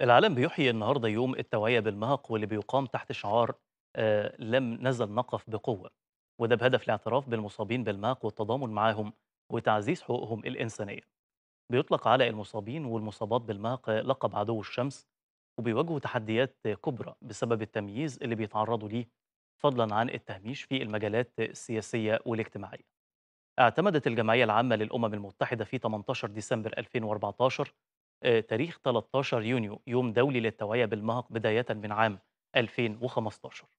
العالم بيحيي النهارده يوم التوعيه بالمهق واللي بيقام تحت شعار آه، لم نزل نقف بقوه وده بهدف الاعتراف بالمصابين بالمهق والتضامن معاهم وتعزيز حقوقهم الانسانيه. بيطلق على المصابين والمصابات بالمهق لقب عدو الشمس وبيواجهوا تحديات كبرى بسبب التمييز اللي بيتعرضوا ليه فضلا عن التهميش في المجالات السياسيه والاجتماعيه. اعتمدت الجمعيه العامه للامم المتحده في 18 ديسمبر 2014 آه، تاريخ 13 يونيو يوم دولي للتوعية بالمهق بداية من عام 2015